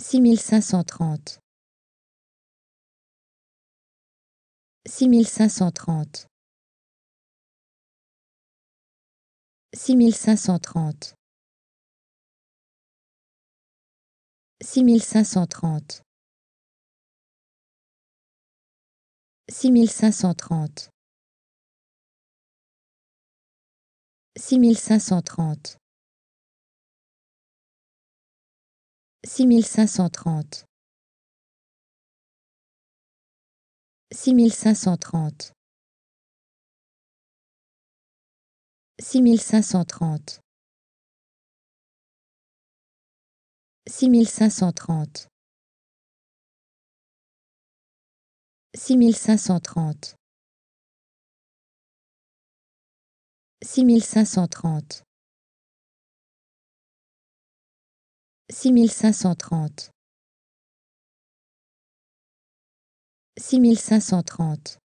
6530 6530 6530 6530 6530 6530 6530 6530 6530 6530 6530 6530 6530 6530